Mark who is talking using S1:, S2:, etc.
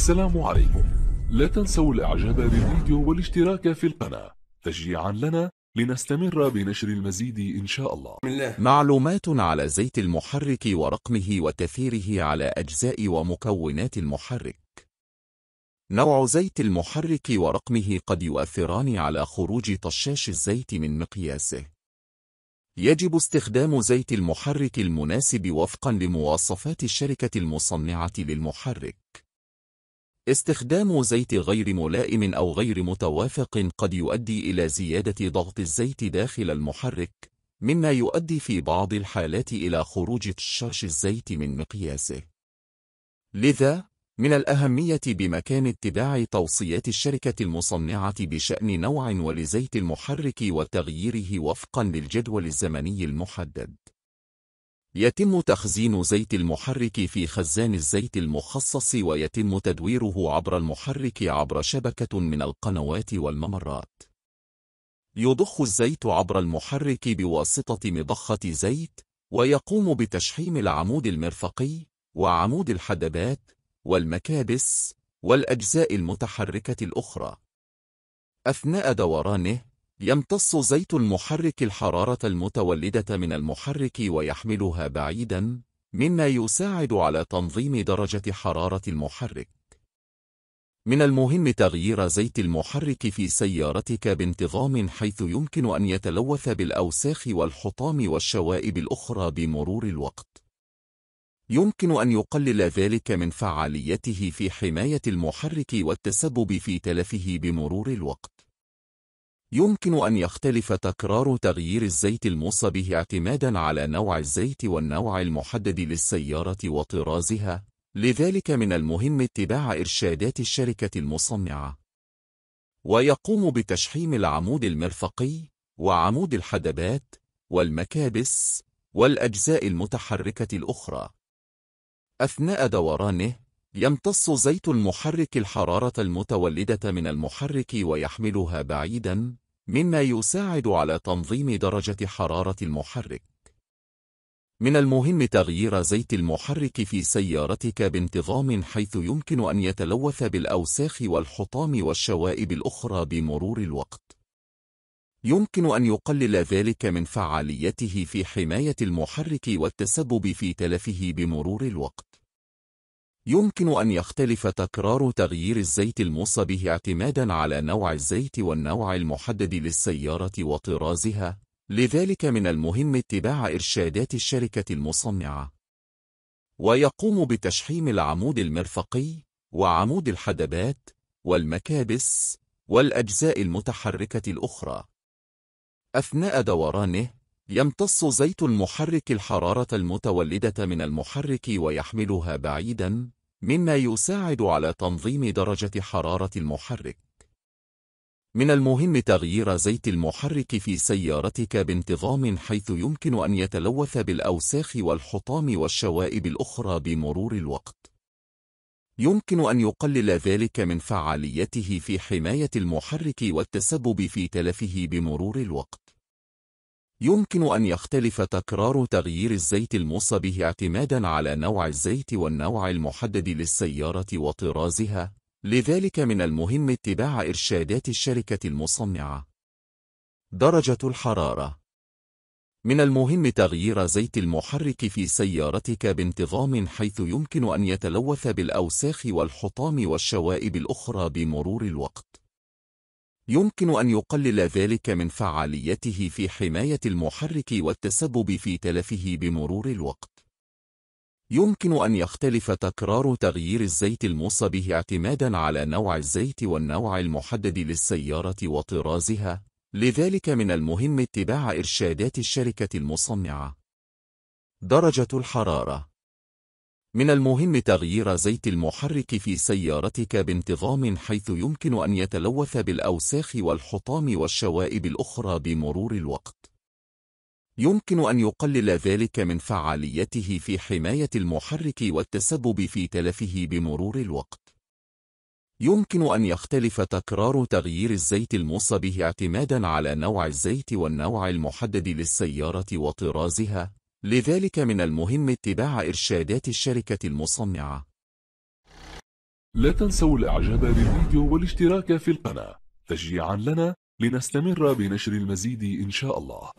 S1: السلام عليكم لا تنسوا الاعجاب بالفيديو والاشتراك في القناة تشجيعا لنا لنستمر بنشر المزيد إن شاء الله. معلومات على زيت المحرك ورقمه وتثيره على أجزاء ومكونات المحرك نوع زيت المحرك ورقمه قد يؤثران على خروج طشاش الزيت من مقياسه يجب استخدام زيت المحرك المناسب وفقا لمواصفات الشركة المصنعة للمحرك استخدام زيت غير ملائم أو غير متوافق قد يؤدي إلى زيادة ضغط الزيت داخل المحرك مما يؤدي في بعض الحالات إلى خروج تشاش الزيت من مقياسه لذا من الأهمية بمكان اتباع توصيات الشركة المصنعة بشأن نوع ولزيت المحرك وتغييره وفقا للجدول الزمني المحدد يتم تخزين زيت المحرك في خزان الزيت المخصص ويتم تدويره عبر المحرك عبر شبكة من القنوات والممرات. يضخ الزيت عبر المحرك بواسطة مضخة زيت، ويقوم بتشحيم العمود المرفقي، وعمود الحدبات، والمكابس، والأجزاء المتحركة الأخرى. أثناء دورانه، يمتص زيت المحرك الحرارة المتولدة من المحرك ويحملها بعيدا مما يساعد على تنظيم درجة حرارة المحرك من المهم تغيير زيت المحرك في سيارتك بانتظام حيث يمكن أن يتلوث بالأوساخ والحطام والشوائب الأخرى بمرور الوقت يمكن أن يقلل ذلك من فعاليته في حماية المحرك والتسبب في تلفه بمرور الوقت يمكن أن يختلف تكرار تغيير الزيت به اعتمادا على نوع الزيت والنوع المحدد للسيارة وطرازها لذلك من المهم اتباع إرشادات الشركة المصنعة ويقوم بتشحيم العمود المرفقي وعمود الحدبات والمكابس والأجزاء المتحركة الأخرى أثناء دورانه يمتص زيت المحرك الحرارة المتولدة من المحرك ويحملها بعيداً مما يساعد على تنظيم درجة حرارة المحرك. من المهم تغيير زيت المحرك في سيارتك بانتظام حيث يمكن أن يتلوث بالأوساخ والحطام والشوائب الأخرى بمرور الوقت. يمكن أن يقلل ذلك من فعاليته في حماية المحرك والتسبب في تلفه بمرور الوقت. يمكن أن يختلف تكرار تغيير الزيت الموصى به اعتمادا على نوع الزيت والنوع المحدد للسيارة وطرازها لذلك من المهم اتباع إرشادات الشركة المصنعة ويقوم بتشحيم العمود المرفقي وعمود الحدبات والمكابس والأجزاء المتحركة الأخرى أثناء دورانه يمتص زيت المحرك الحرارة المتولدة من المحرك ويحملها بعيداً مما يساعد على تنظيم درجة حرارة المحرك. من المهم تغيير زيت المحرك في سيارتك بانتظام حيث يمكن أن يتلوث بالأوساخ والحطام والشوائب الأخرى بمرور الوقت. يمكن أن يقلل ذلك من فعاليته في حماية المحرك والتسبب في تلفه بمرور الوقت. يمكن أن يختلف تكرار تغيير الزيت الموصى به اعتمادا على نوع الزيت والنوع المحدد للسيارة وطرازها لذلك من المهم اتباع إرشادات الشركة المصنعة درجة الحرارة من المهم تغيير زيت المحرك في سيارتك بانتظام حيث يمكن أن يتلوث بالأوساخ والحطام والشوائب الأخرى بمرور الوقت يمكن أن يقلل ذلك من فعاليته في حماية المحرك والتسبب في تلفه بمرور الوقت. يمكن أن يختلف تكرار تغيير الزيت الموصى به اعتمادا على نوع الزيت والنوع المحدد للسيارة وطرازها لذلك من المهم اتباع إرشادات الشركة المصنعة درجة الحرارة من المهم تغيير زيت المحرك في سيارتك بانتظام حيث يمكن أن يتلوث بالأوساخ والحطام والشوائب الأخرى بمرور الوقت. يمكن أن يقلل ذلك من فعاليته في حماية المحرك والتسبب في تلفه بمرور الوقت. يمكن أن يختلف تكرار تغيير الزيت به اعتمادًا على نوع الزيت والنوع المحدد للسيارة وطرازها، لذلك من المهم اتباع إرشادات الشركة المصنعة لا تنسوا الإعجاب بالفيديو والاشتراك في القناة تشجيعا لنا لنستمر بنشر المزيد إن شاء الله